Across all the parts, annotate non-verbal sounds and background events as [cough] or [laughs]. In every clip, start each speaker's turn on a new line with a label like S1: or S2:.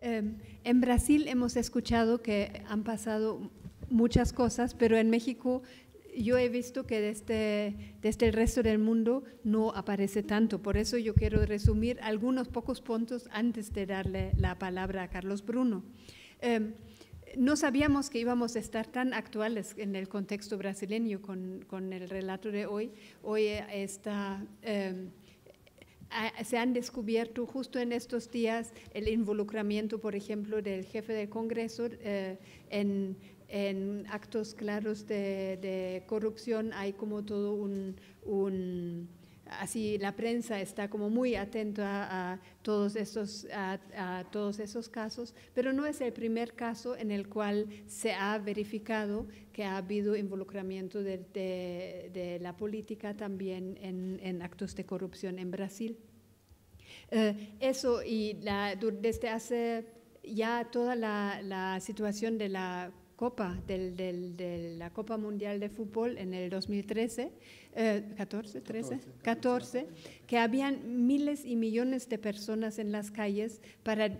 S1: Em, en Brasil hemos escuchado que han pasado muchas cosas, pero en México yo he visto que desde, este, este, el resto del mundo no aparece tanto. Por eso yo quiero resumir algunos pocos puntos antes de darle la palabra a Carlos Bruno. Em, no sabíamos que íbamos a estar tan actuales en el contexto brasileño con, el relato de hoy. Hoy está... Em, se han descubierto justo en estos días el involucramiento, por ejemplo, del jefe del Congreso eh, en, en, actos claros de, corrupción. Hay como todo un así la prensa está como muy atenta a todos a, todos esos casos, pero no es el primer caso en el cual se ha verificado que ha habido involucramiento de, la política también en, actos de corrupción en Brasil. Eh, eso y desde hace ya toda la, situación de la Copa, de la Copa Mundial de Fútbol en el 2013, 14, 13, 14, que habían miles y millones de personas en las calles para,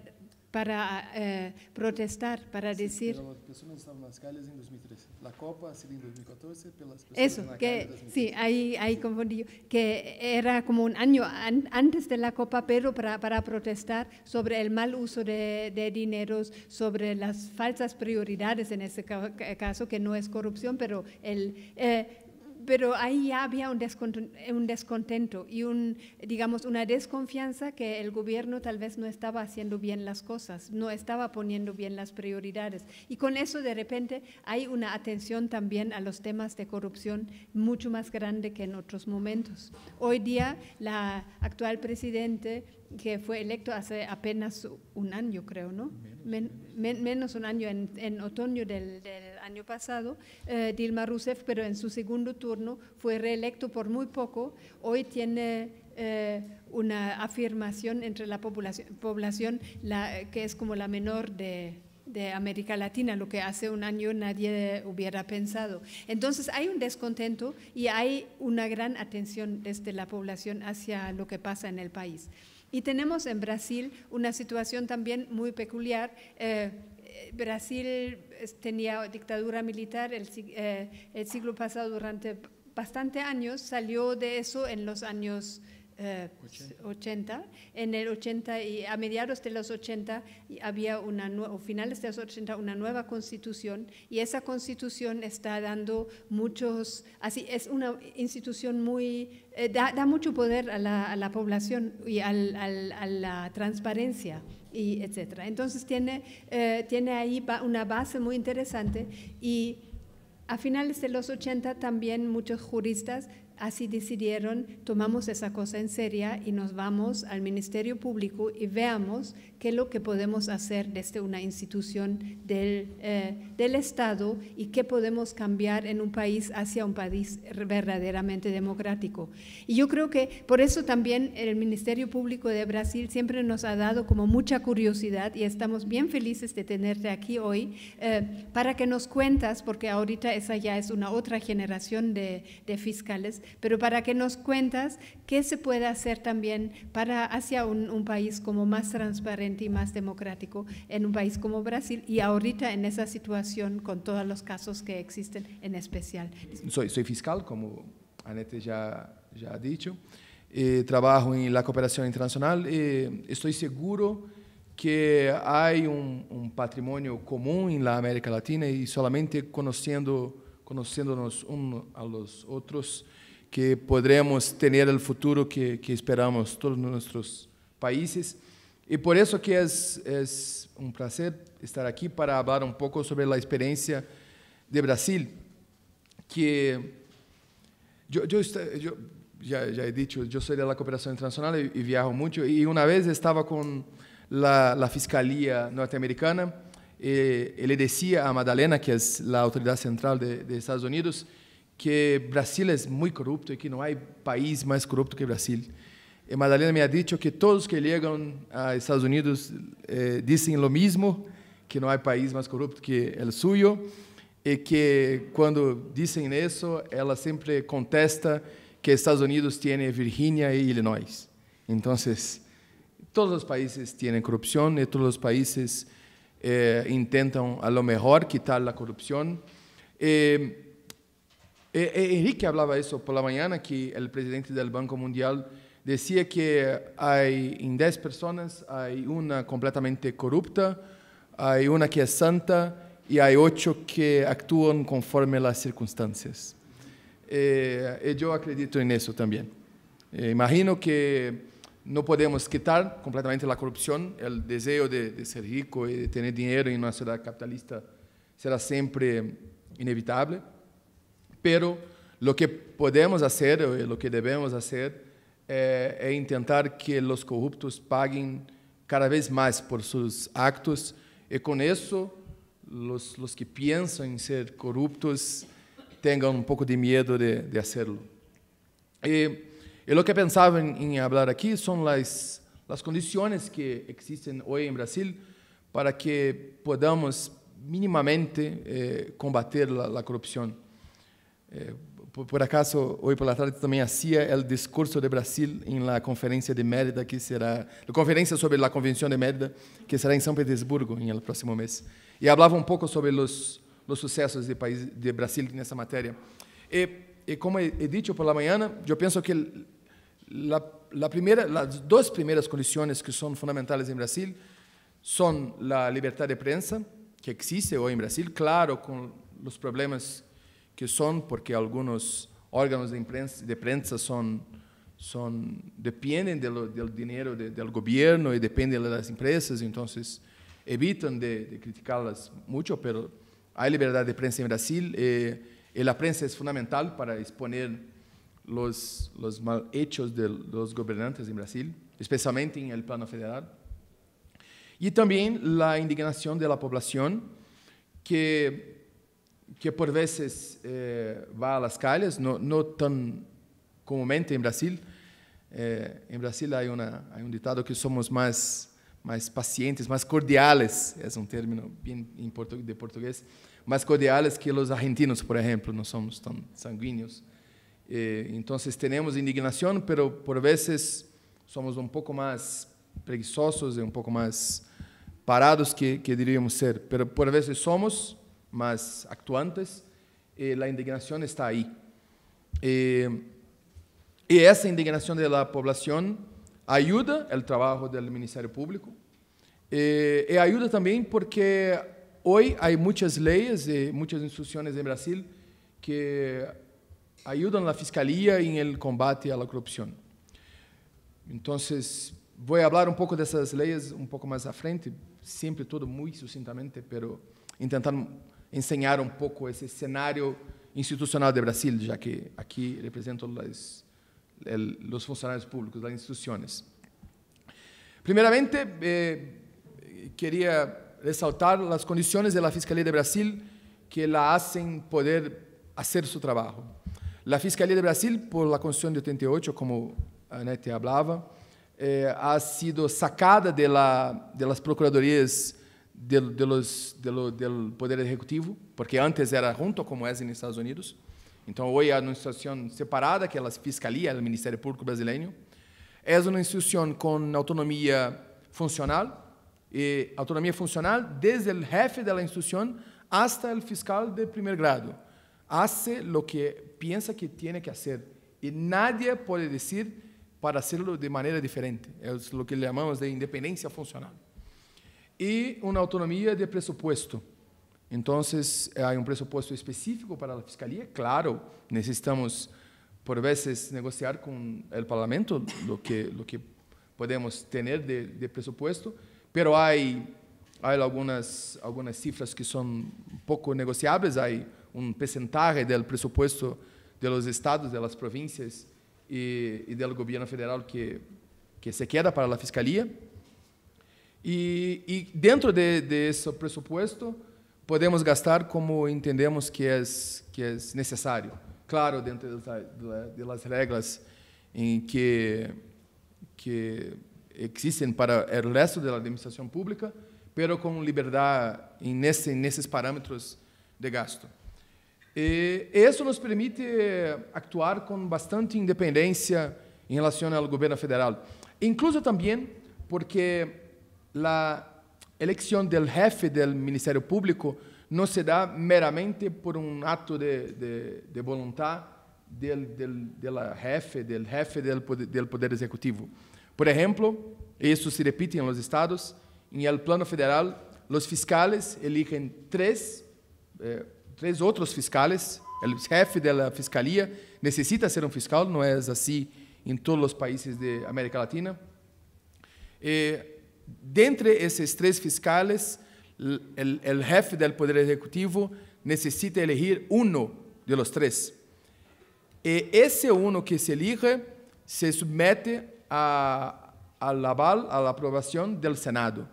S1: para eh, protestar, para decir... Pero
S2: las personas estaban en las calles en 2013. La Copa ha sido en 2014, pero las personas Eso, en la que, sí, ahí, confundí
S1: yo, que era como un año antes de la Copa, pero para, protestar sobre el mal uso de, dineros, sobre las falsas prioridades en ese caso, que no es corrupción, pero el... Eh, pero ahí ya había eh, un descontento, y un, digamos, una desconfianza que el gobierno tal vez no estaba haciendo bien las cosas, no estaba poniendo bien las prioridades. Y con eso de repente hay una atención también a los temas de corrupción mucho más grande que en otros momentos. Hoy día la actual presidente que fue electo hace apenas un año, creo, ¿no? menos un año, en, otoño del, del año pasado, eh, Dilma Rousseff, pero en su segundo turno fue reelecto por muy poco. Hoy tiene eh, una afirmación entre la población, población la, que es como la menor de, de América Latina, lo que hace un año nadie hubiera pensado. Entonces hay un descontento y hay una gran atención desde la población hacia lo que pasa en el país. Y tenemos en Brasil una situación también muy peculiar. Eh, Brasil tenía dictadura militar eh, el, siglo pasado durante bastante años, salió de eso en los años 80. En el 80 y a mediados de los 80 había una o finales de los 80 una nueva constitución y esa constitución está dando muchos así es una institución muy eh, da, mucho poder a la, población y a la transparencia y etcétera. Entonces tiene eh, tiene ahí una base muy interesante y a finales de los 80 también muchos juristas Así decidieron, tomamos esa cosa en serio y nos vamos al Ministerio Público y veamos qué es lo que podemos hacer desde este una institución eh, del, Estado y qué podemos cambiar en un país hacia un país verdaderamente democrático. Y yo creo que por eso también el Ministerio Público de Brasil siempre nos ha dado como mucha curiosidad y estamos bien felices de tenerte aquí hoy eh, para que nos cuentas, porque ahorita esa ya es una otra generación de, de fiscales, pero para que nos cuentas qué se puede hacer también para hacia un, país como más transparente y más democrático en un país como Brasil y ahorita en esa situación con todos los casos que existen en especial.
S2: Soy, soy fiscal, como Anete ya, ha dicho, eh, trabajo en la cooperación internacional, y eh, estoy seguro que hay un, patrimonio común en la América Latina y solamente conociendo, conociéndonos unos a los otros, que podremos ter o futuro que, que esperamos todos nossos países. E por isso que é, é um prazer estar aqui para falar um pouco sobre a experiência de Brasil, que eu, eu, eu já, já he dicho, eu sou da cooperação internacional e, e viajo muito, e uma vez estava com a Fiscalía norteamericana, e eh, ele decía a Madalena, que é a autoridade central dos Estados Unidos, que Brasil es muy corrupto y que no hay país más corrupto que Brasil. Eh, Madalena me ha dicho que todos que llegan a Estados Unidos eh, dicen lo mismo, que no hay país más corrupto que el suyo, y que cuando dicen eso, ella siempre contesta que Estados Unidos tiene Virginia y Illinois. Entonces, todos los países tienen corrupción y todos los países eh, intentan a lo mejor quitar la corrupción. Eh, eh, Enrique hablaba eso por la mañana, que el presidente del Banco Mundial decía que hay en 10 personas, hay una completamente corrupta, hay una que es santa y hay ocho que actúan conforme las circunstancias. Eh, yo acredito en eso también. imagino que no podemos quitar completamente la corrupción, el deseo de, de, ser rico y de tener dinero en una sociedad capitalista será siempre inevitable pero lo que podemos hacer, lo que debemos hacer, eh, es intentar que los corruptos paguen cada vez más por sus actos y con eso los, que piensan en ser corruptos tengan un poco de miedo de, hacerlo. Y, lo que pensaba en, hablar aquí son las, condiciones que existen hoy en Brasil para que podamos mínimamente combatir eh, combater la corrupción. Eh, por, por, acaso, hoje por la tarde também hacía o discurso de Brasil em la conferência de Mérida, que será, a conferência sobre la convenção de Mérida, que será em São Petersburgo em el próximo mês e falava um pouco sobre los, los sucessos de, país, de Brasil nessa matéria e eh, e eh, como he, he, dicho por la mañana, yo que la, la primera, las duas primeiras condições que são fundamentais em Brasil são la libertad de prensa, que existe hoje em Brasil, claro, com los problemas que son, porque algunos órganos de prensa, de prensa son, son, dependen de del dinero del gobierno y dependen de las empresas, entonces evitan de, criticarlas mucho, pero hay libertad de prensa en Brasil eh, y la prensa es fundamental para exponer los, los mal hechos de los gobernantes en Brasil, especialmente en el plano federal. Y también la indignación de la población que que por vezes eh, vai às calles, não, tão comumente em Brasil. Eh, em Brasil há, um ditado que somos mais mais pacientes, mais cordiales, é um termo bem de português, mais cordiales que os argentinos, por exemplo, não somos tão sanguíneos. Eh, então, temos indignação, pero por vezes somos um pouco mais preguiçosos e um pouco mais parados que, que diríamos ser, pero por vezes somos más actuantes, eh, la indignación está ahí. Eh, y esa indignación de la población ayuda el trabajo del Ministerio Público eh, y ayuda también porque hoy hay muchas leyes, y muchas instituciones en Brasil que ayudan a la Fiscalía en el combate a la corrupción. Entonces, voy a hablar un poco de esas leyes un poco más a frente, siempre todo muy sucintamente, pero intentando... enseñar um pouco esse cenário institucional de Brasil, já que aqui represento os funcionários públicos, as instituições. Primeiramente, eh, ressaltar as condições da fiscalia de Brasil que la hacen poder fazer seu trabalho. A fiscalia de Brasil, por la Constituição de 88, como Anete falava, eh, ha sido sacada de, la, procuradorias las del, del Poder Executivo, porque antes era junto como é nos Estados Unidos. Então, hoje é uma instituição separada, que é a Fiscalia, o Ministério Público Brasileiro. É uma instituição com autonomia funcional, e autonomia funcional desde o chefe da instituição até o fiscal de primeiro grado. Hace lo que pensa que tiene que hacer e nadie pode dizer para hacerlo de maneira diferente. É o que chamamos de independência funcional e uma autonomia de presupuesto. então eh, há um presupuesto específico para a Fiscalía. Claro, necessitamos por vezes negociar com o Parlamento o que, que podemos ter de, de presupuesto, mas há, hay cifras que são pouco negociáveis. Há um porcentaje do presupuesto de estados, de províncias provincias e do governo federal que, que se queda para a Fiscalía. E, e dentro de, desse pressuposto, podemos gastar como entendemos que é, que é necessário. Claro, dentro das regras em que, que existem para o resto da administração pública, pero com liberdade nesse, nesses parâmetros de gasto. E isso nos permite actuar com bastante independência em relação ao governo federal. Incluso também porque a eleição do jefe do Ministério Público não se dá meramente por um ato de, de, de vontade del, jefe, do jefe poder, executivo poder Por exemplo isso se repite em los estados, em el plano federal, los fiscales eligen tres, eh, tres otros fiscales, el jefe de la fiscalía necesita ser um fiscal, não é assim em todos os países de América Latina. Eh, Dentre esos tres fiscales, el jefe del Poder Ejecutivo necesita elegir uno de los tres. Y e ese uno que se elige se somete a, al aval, a la aprobación del Senado.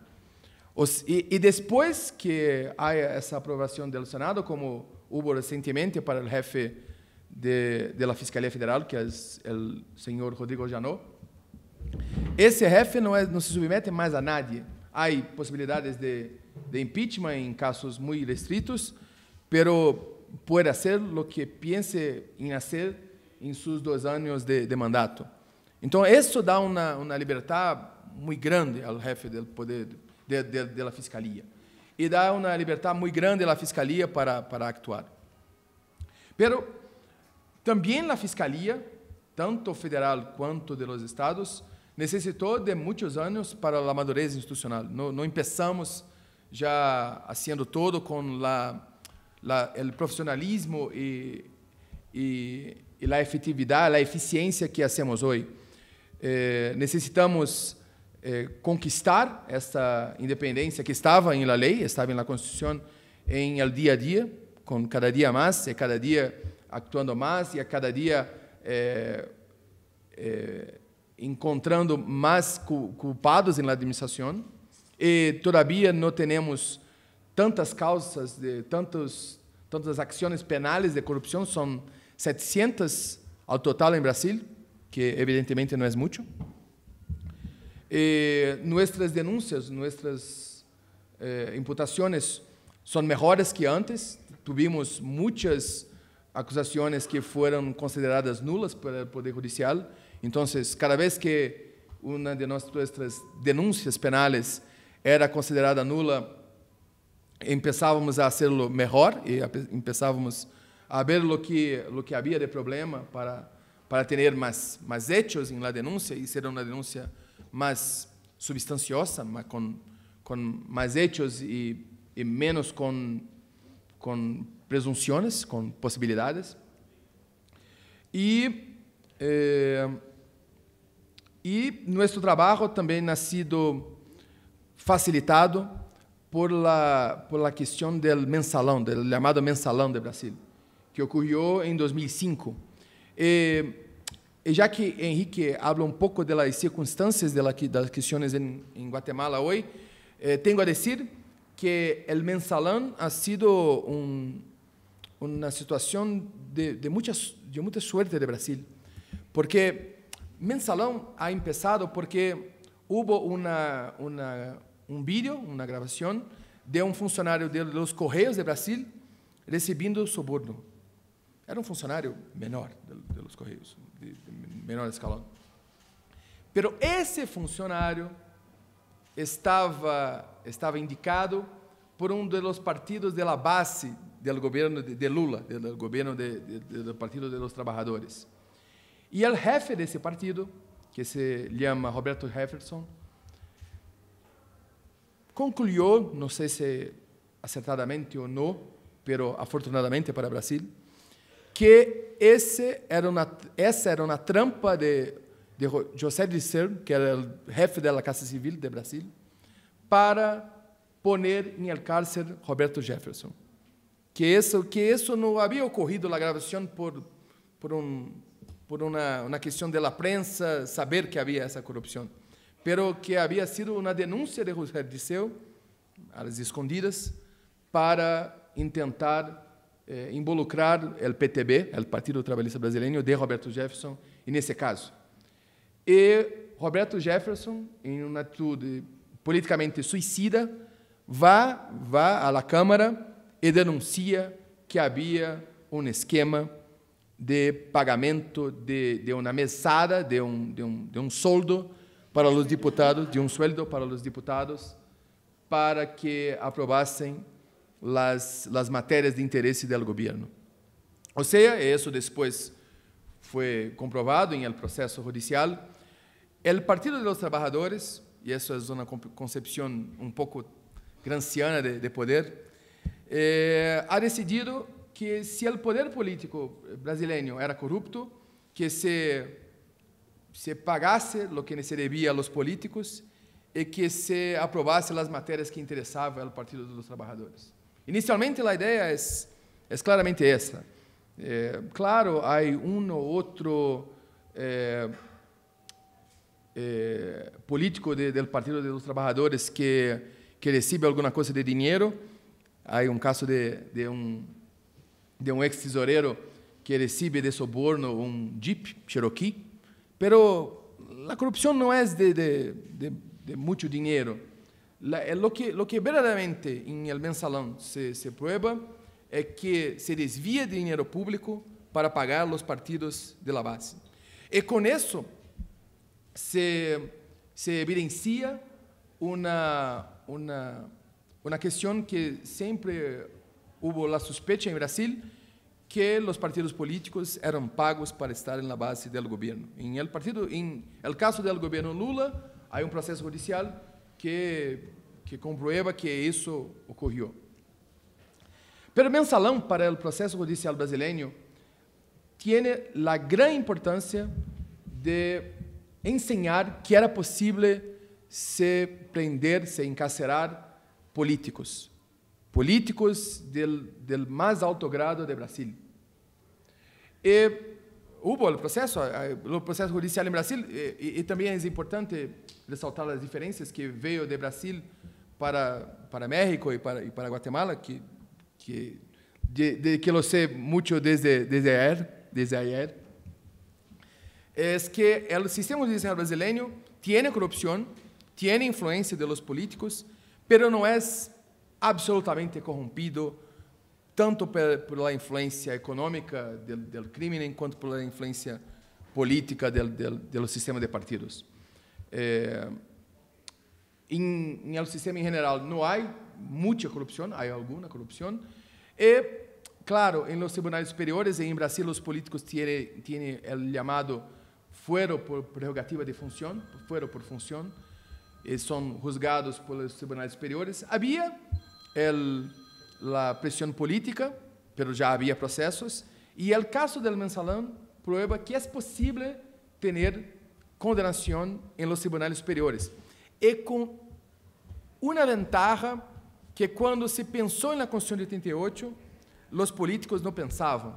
S2: y, después que haya esa aprobación del Senado, como hubo recientemente para el jefe de, de la Fiscalía Federal, que es el señor Rodrigo Janot, Esse ref não, é, não se submete mais a nadie. Há possibilidades de, de impeachment em casos muito restritos, mas pode fazer o que pense em fazer em seus dois anos de, de mandato. Então, isso dá uma, uma liberdade muito grande ao chefe do poder de, de, de fiscalia e dá uma liberdade muito grande à fiscalia para para actuar. mas também a fiscalia, tanto federal quanto de los estados, Necessitou de muitos anos para a madurez institucional. Não começamos já fazendo todo com la, la, el profesionalismo y, y, y, que hacemos hoje. Eh, eh, conquistar esta independência que estava em la lei, estava em la constituição, em el dia a dia, com cada dia mais e cada dia actuando mais e a cada dia Eh, eh encontrando mais culpados na administração e todavia não temos tantas causas de tantos tantas ações penais de corrupção são 700 ao total em Brasil que evidentemente não é muito nossas denúncias nossas eh, imputações são melhores que antes tivemos muitas acusações que foram consideradas nulas pelo poder judicial então, cada vez que uma de nossas denúncias penais era considerada nula, começávamos a hacerlo melhor e começávamos a ver o que, o que havia de problema para, para ter mais mais hechos em la denúncia e ser uma denúncia mais substanciosa, más com com mais hechos e menos com com presunções, com possibilidades. E eh, e nosso trabalho também ha sido facilitado por la, por la questão do mensalão, del llamado mensalão de Brasil, que ocorreu em 2005. E já que Henrique habla um pouco das circunstâncias circunstancias de, la, das questões em Guatemala hoje eh, a dizer que o mensalão ha sido um una situação de, de, muchas, de muita suerte de Brasil, porque Mensalão ha começado porque houve um vídeo, uma gravação de um funcionário de los Correos de Brasil recebendo soborno. Era um funcionário menor de, de los de, de menor escalão. Pero esse funcionário estava estava indicado por um dos partidos da base do governo de, de Lula, do governo do Partido dos Trabalhadores. E o chefe desse partido, que se chama Roberto Jefferson, concluiu, não sei se acertadamente ou não, pero afortunadamente para o Brasil, que esse era uma, essa era uma trampa de, de José de Ser, que era o chefe da Casa Civil de Brasil, para poner em el Roberto Jefferson. Que isso, que isso não havia ocorrido na gravação por, por um por uma questão da de prensa saber que havia essa corrupção, pero que havia sido uma denúncia de José Dirceu, às escondidas, para tentar eh, involucrar o PTB, o Partido Trabalhista Brasileiro, de Roberto Jefferson, nesse caso. E Roberto Jefferson, em uma atitude politicamente suicida, vá, vá à Câmara e denuncia que havia um esquema de pagamento de, de uma mesada, de um, de, um, de um soldo para os deputados, de um sueldo para os deputados, para que aprovassem as, as matérias de interesse do governo. Ou seja, isso depois foi comprovado em el processo judicial, o Partido dos Trabalhadores, e isso é uma concepção um pouco granciana de, de poder, eh, ha decidido que se o poder político brasileiro era corrupto, que se, se pagasse o que se devia aos políticos e que se aprovasse as matérias que interessavam ao Partido dos Trabalhadores. Inicialmente, a ideia é, é claramente essa. É, eh, claro, há um ou outro é, eh, eh, político do de, Partido dos Trabalhadores que, que recebe alguma coisa de dinheiro. Há um caso de, de um de um ex tesoureiro que recebe de soborno um Jeep Cherokee, pero la corrupción no es de, de, de, de mucho dinero. Eh, lo, que, lo que verdaderamente en el mensalón se, se prueba es que se desvía dinero público para pagar los partidos de la base. E con eso se, se evidencia una, una, una cuestión que siempre Houve a suspeita em Brasil que os partidos políticos eram pagos para estar na base do governo. Em el, partido, el caso do governo Lula, há um processo judicial que, que comprueba que isso ocorreu. Pero Mensalão, para o processo judicial brasileiro tem a grande importância de enseñar que era possível se prender, se encarcerar políticos políticos do mais alto grado de Brasil. E houve eh, o processo, o processo judicial em Brasil, e, eh, e, também é importante ressaltar as diferenças que veio de Brasil para para México e para, e para Guatemala, que que de, de que eu sei muito desde desde ayer, desde ayer, é que o sistema judicial brasileiro tem corrupção, tem influência de los políticos, pero não é absolutamente corrompido, tanto pela influência econômica do, crime quanto pela influência política do, do, sistema de partidos. Eh, em, em sistema em geral não há muita corrupção, há alguma corrupção. E, eh, claro, em los tribunais superiores, em Brasil, os políticos têm, têm o chamado fuero por prerrogativa de função, fuero por função, e eh, são juzgados pelos tribunais superiores. Havia el, la presión política, pero ya había procesos, y el caso del Mensalón prueba que es posible tener condenación en los tribunales superiores. Y con una ventaja que cuando se pensó en la Constitución de 88, los políticos no pensaban,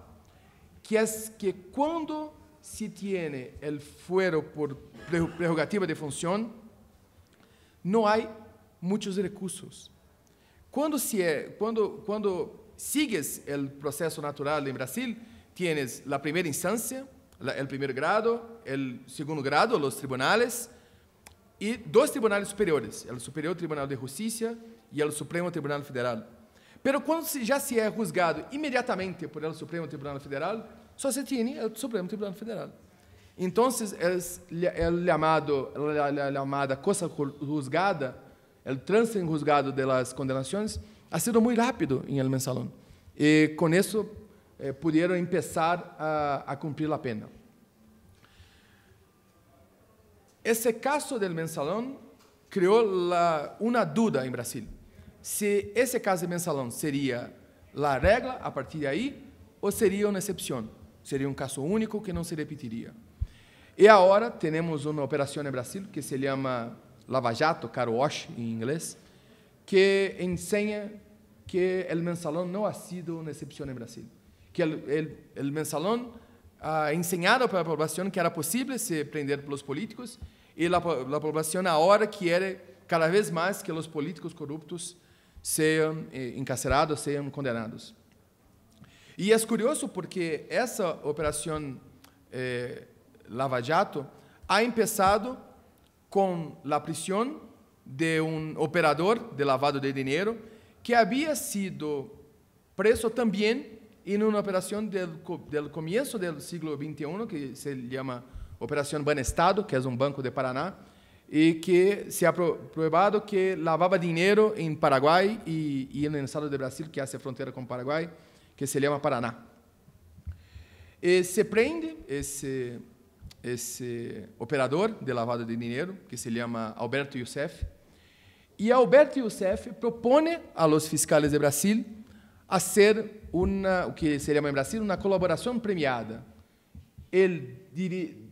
S2: que es que cuando se tiene el fuero por prerrogativa de función, no hay muchos recursos. Quando, se é, quando, quando sigues o processo natural em Brasil, tienes a primeira instância, o primeiro grado, o segundo grado, os tribunais e dois tribunais superiores, o Superior Tribunal de Justiça e o Supremo Tribunal Federal. Pero quando se, se é juzgado imediatamente por el Supremo Tribunal Federal, só se tiene el Supremo Tribunal Federal. Entonces, el, el llamado, la, llamada cosa juzgada el transenguzgado de las condenaciones, ha sido muy rápido en el mensalón. Y con eso eh, pudieron empezar a, a cumplir la pena. Esse caso do mensalão criou uma dúvida em Brasil. Se esse caso de mensalón seria a regra a partir de aí ou seria uma exceção? Seria um caso único que não se repetiria. E agora temos uma operação em Brasil que se chama Lava Jato, Car Wash em inglês, que enseña que o mensalão não ha sido uma excepção no Brasil. Que o mensalão ha ensinado para a população que era possível se prender pelos políticos e a população agora quer cada vez mais que os políticos corruptos sejam eh, encarcerados, sejam condenados. E é curioso porque essa operação eh, Lava Jato ha começado com a prisão de um operador de lavado de dinheiro que havia sido preso também em uma operação do começo do século siglo XXI que se llama Operação Ban Estado, que é um banco de Paraná, e que se ha provado que lavava dinheiro em Paraguai e no estado de Brasil, que a frontera com Paraguai que se llama Paraná. E eh, se prende esse esse operador de lavado de dinheiro, que se chama Alberto Youssef. E Alberto Youssef propõe a los fiscales de Brasil a ser uma, o que se chama em Brasil uma colaboração premiada. Ele diri,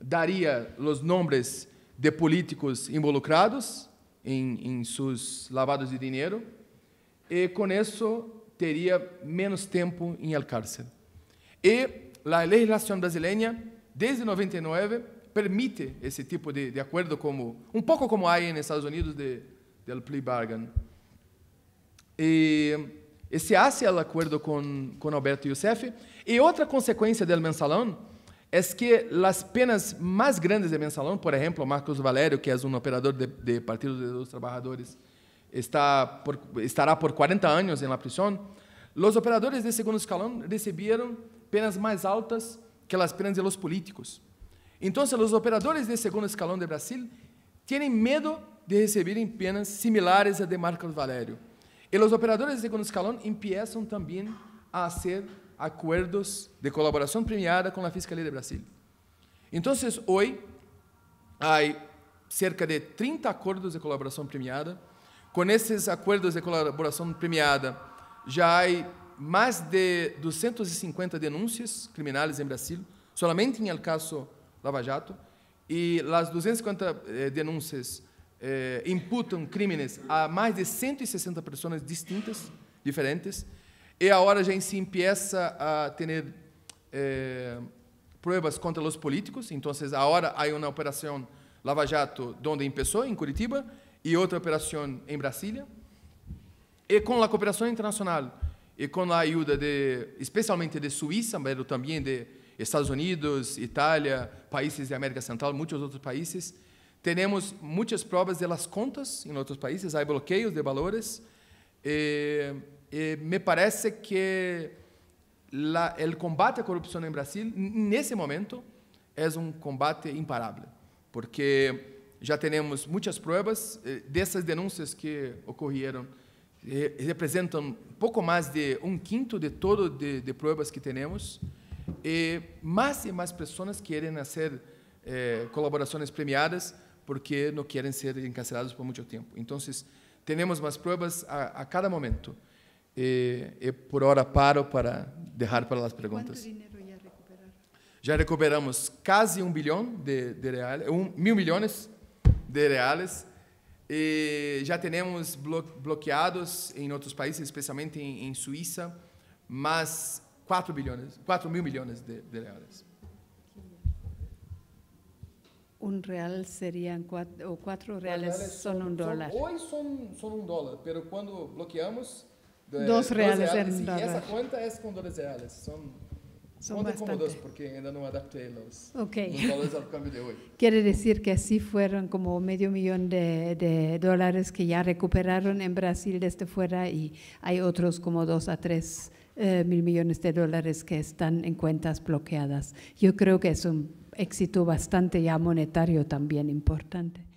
S2: daria os nomes de políticos involucrados em, em seus lavados de dinheiro e com isso teria menos tempo em alcance. cárcel. E a legislação brasileira desde 99 permite esse tipo de, de acordo como um pouco como há nos Estados Unidos de del plea bargain. E esse hace o acordo com com Alberto Youssef e outra consequência do mensalão é que as penas mais grandes do mensalão, por exemplo, Marcos Valério, que é um operador de, de Partido dos Trabalhadores, está por, estará por 40 anos na prisão. Os operadores de segundo escalão receberam penas mais altas que las prenden los políticos. Entonces, los operadores de segundo escalão de Brasil têm medo de receberem penas similares a de Marcos Valério. E os operadores de segundo escalão empiezam também a fazer acordos de colaboração premiada com a Fiscalia de Brasil. Então, hoje, há cerca de 30 acordos de colaboração premiada. Com esses acordos de colaboração premiada, já há mais de 250 denúncias criminais em Brasil, somente em el caso Lava Jato, e as 250 eh, denuncias eh, imputam crimes a mais de 160 pessoas distintas, diferentes, y ahora ya se empieza a ter eh, pruebas contra os políticos, então agora há uma operação Lava Jato onde começou em Curitiba, e outra operação em Brasília, e com a cooperação internacional, e com a ajuda de, especialmente de Suíça, mas também de Estados Unidos, Itália, países da América Central, muitos outros países, temos muitas provas das contas em outros países, há bloqueios de valores. E, e me parece que o combate à corrupção no Brasil, nesse momento, é um combate imparável, porque já temos muitas provas eh, dessas denúncias que ocorreram representam pouco mais de um quinto de todo de, de provas que temos e mais e mais pessoas querem fazer eh, colaborações premiadas porque não querem ser encarcerados por muito tempo. Então, temos mais provas a, a cada momento. E, e, por hora paro para deixar para as perguntas. Quanto dinheiro já Já recuperamos quase um bilhão de, de reais, um, mil milhões de reais e já temos bloqueados em outros países, especialmente em, em Suíça, mais 4, bilhões, 4 mil milhões de, de reais.
S1: Um real seriam quatro, ou quatro reais, reais são um dólar. São, hoje
S2: são, são um dólar, mas quando bloqueamos, de, dos, dos reais, reais, é um dólar. E essa conta é com dois reais, são Son bastante. porque no adapté los, dólares al cambio de hoy. [laughs]
S1: Quiere decir que así fueron como medio millón de, dólares que ya recuperaron en Brasil desde este fuera y hay otros como dos a tres eh, mil millones de dólares que están en cuentas bloqueadas. Yo creo que es un éxito bastante ya monetario también importante.